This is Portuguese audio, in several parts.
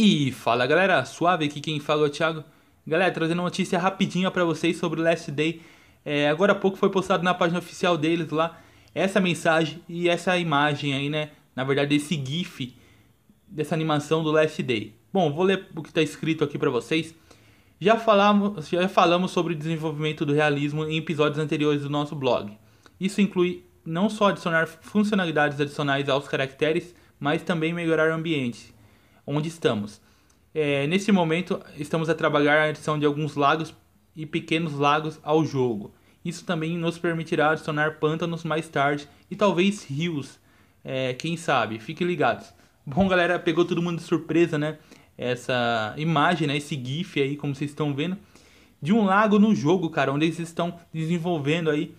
E fala galera, suave aqui quem fala é o Thiago. Galera, trazendo uma notícia rapidinha para vocês sobre o Last Day. É, agora há pouco foi postado na página oficial deles lá essa mensagem e essa imagem aí, né? Na verdade, esse GIF dessa animação do Last Day. Bom, vou ler o que está escrito aqui para vocês. Já falamos, já falamos sobre o desenvolvimento do realismo em episódios anteriores do nosso blog. Isso inclui não só adicionar funcionalidades adicionais aos caracteres, mas também melhorar o ambiente, onde estamos. É, nesse momento, estamos a trabalhar a adição de alguns lagos e pequenos lagos ao jogo. Isso também nos permitirá adicionar pântanos mais tarde e talvez rios. É, quem sabe? Fiquem ligados. Bom, galera, pegou todo mundo de surpresa, né? Essa imagem, né? Esse GIF aí, como vocês estão vendo, de um lago no jogo, cara, onde eles estão desenvolvendo aí,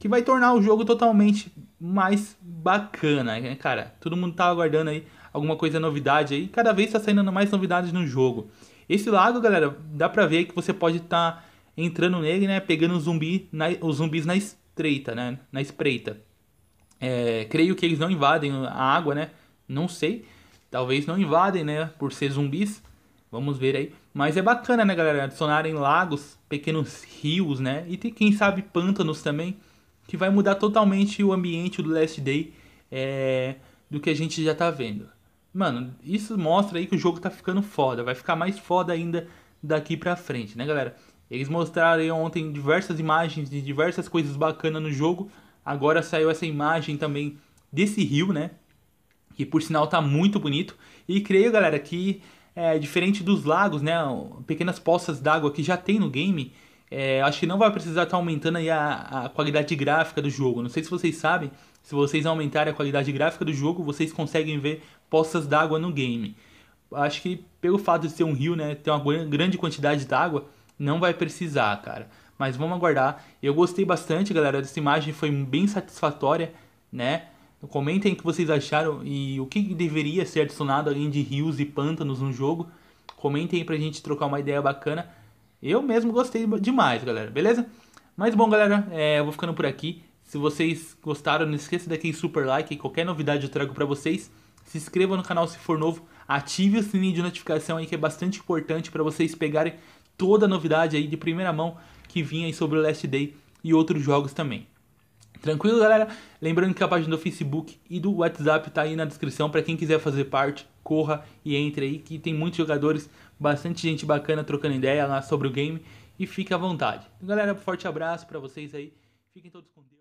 que vai tornar o jogo totalmente mais bacana, né, cara? Todo mundo tá aguardando aí alguma coisa novidade aí. Cada vez está saindo mais novidades no jogo. Esse lago, galera, dá pra ver que você pode estar tá entrando nele, né? Pegando zumbi na, os zumbis na estreita, né? Na espreita. É, creio que eles não invadem a água, né? Não sei. Talvez não invadem, né? Por ser zumbis. Vamos ver aí. Mas é bacana, né, galera? Adicionarem lagos, pequenos rios, né? E tem, quem sabe, pântanos também. Que vai mudar totalmente o ambiente do Last Day é, do que a gente já tá vendo. Mano, isso mostra aí que o jogo tá ficando foda. Vai ficar mais foda ainda daqui pra frente, né, galera? Eles mostraram aí ontem diversas imagens de diversas coisas bacanas no jogo. Agora saiu essa imagem também desse rio, né? Que por sinal tá muito bonito. E creio, galera, que é diferente dos lagos, né? Pequenas poças d'água que já tem no game é, acho que não vai precisar estar tá aumentando aí a, a qualidade gráfica do jogo. Não sei se vocês sabem, se vocês aumentarem a qualidade gráfica do jogo, vocês conseguem ver poças d'água no game. Acho que pelo fato de ser um rio, né, ter uma grande quantidade d'água, não vai precisar, cara. Mas vamos aguardar. Eu gostei bastante, galera, dessa imagem, foi bem satisfatória, né? Comentem o que vocês acharam e o que deveria ser adicionado além de rios e pântanos no jogo. Comentem aí pra gente trocar uma ideia bacana. Eu mesmo gostei demais, galera, beleza? Mas bom, galera, é, eu vou ficando por aqui. Se vocês gostaram, não esqueça daquele super like. Qualquer novidade eu trago pra vocês. Se inscreva no canal se for novo. Ative o sininho de notificação aí, que é bastante importante para vocês pegarem toda a novidade aí de primeira mão que vinha aí sobre o Last Day e outros jogos também. Tranquilo, galera? Lembrando que a página do Facebook e do WhatsApp tá aí na descrição para quem quiser fazer parte corra e entre aí, que tem muitos jogadores, bastante gente bacana trocando ideia lá sobre o game e fique à vontade. galera, um forte abraço para vocês aí. Fiquem todos com Deus.